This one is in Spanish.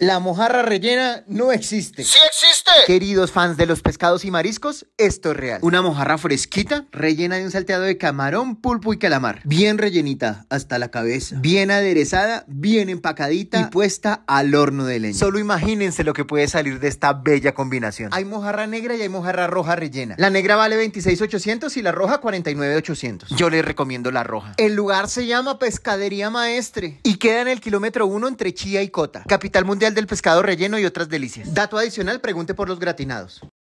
La mojarra rellena no existe. ¡Sí existe! Queridos fans de los pescados y mariscos, esto es real. Una mojarra fresquita, rellena de un salteado de camarón, pulpo y calamar. Bien rellenita hasta la cabeza. Bien aderezada, bien empacadita y puesta al horno de leña. Solo imagínense lo que puede salir de esta bella combinación. Hay mojarra negra y hay mojarra roja rellena. La negra vale 26,800 y la roja 49,800. Yo les recomiendo la roja. El lugar se llama Pescadería Maestre y queda en el kilómetro 1 entre Chía y Cota, capital mundial del pescado relleno y otras delicias. Dato adicional, pregunte por los gratinados.